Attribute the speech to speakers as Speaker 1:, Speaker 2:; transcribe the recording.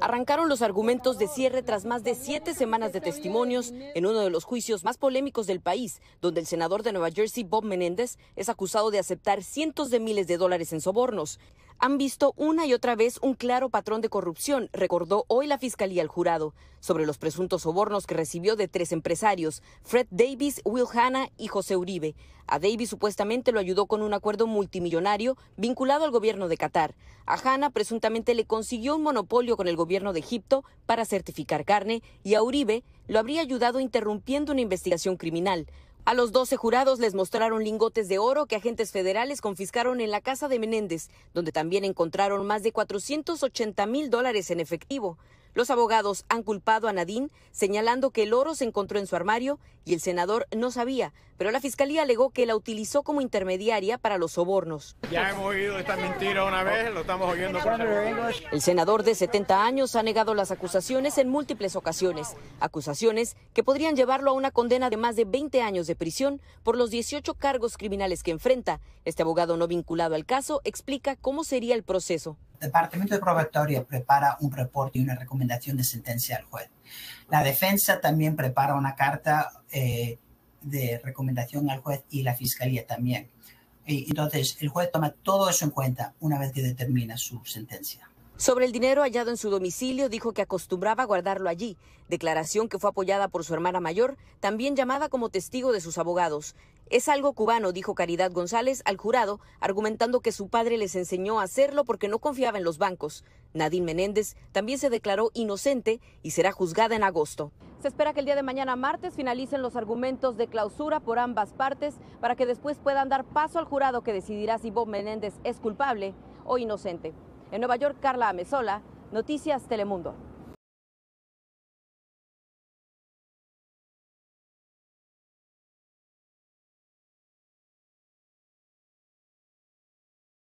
Speaker 1: Arrancaron los argumentos de cierre tras más de siete semanas de testimonios en uno de los juicios más polémicos del país, donde el senador de Nueva Jersey, Bob Menéndez, es acusado de aceptar cientos de miles de dólares en sobornos han visto una y otra vez un claro patrón de corrupción, recordó hoy la Fiscalía al jurado, sobre los presuntos sobornos que recibió de tres empresarios, Fred Davis, Will Hanna y José Uribe. A Davis supuestamente lo ayudó con un acuerdo multimillonario vinculado al gobierno de Qatar. A Hanna presuntamente le consiguió un monopolio con el gobierno de Egipto para certificar carne y a Uribe lo habría ayudado interrumpiendo una investigación criminal. A los 12 jurados les mostraron lingotes de oro que agentes federales confiscaron en la casa de Menéndez, donde también encontraron más de 480 mil dólares en efectivo. Los abogados han culpado a Nadine, señalando que el oro se encontró en su armario y el senador no sabía, pero la fiscalía alegó que la utilizó como intermediaria para los sobornos. Ya hemos oído esta mentira una vez, lo estamos oyendo El senador de 70 años ha negado las acusaciones en múltiples ocasiones, acusaciones que podrían llevarlo a una condena de más de 20 años de prisión por los 18 cargos criminales que enfrenta. Este abogado no vinculado al caso explica cómo sería el proceso.
Speaker 2: El Departamento de Probatoria prepara un reporte y una recomendación de sentencia al juez. La defensa también prepara una carta eh, de recomendación al juez y la fiscalía también. Y, entonces, el juez toma todo eso en cuenta una vez que determina su sentencia. Sobre el
Speaker 1: dinero hallado en su domicilio, dijo que acostumbraba guardarlo allí, declaración que fue apoyada por su hermana mayor, también llamada como testigo de sus abogados. Es algo cubano, dijo Caridad González al jurado, argumentando que su padre les enseñó a hacerlo porque no confiaba en los bancos. Nadine Menéndez también se declaró inocente y será juzgada en agosto. Se espera que el día de mañana martes finalicen los argumentos de clausura por ambas partes para que después puedan dar paso al jurado que decidirá si Bob Menéndez es culpable o inocente. En Nueva York, Carla Amezola, Noticias Telemundo.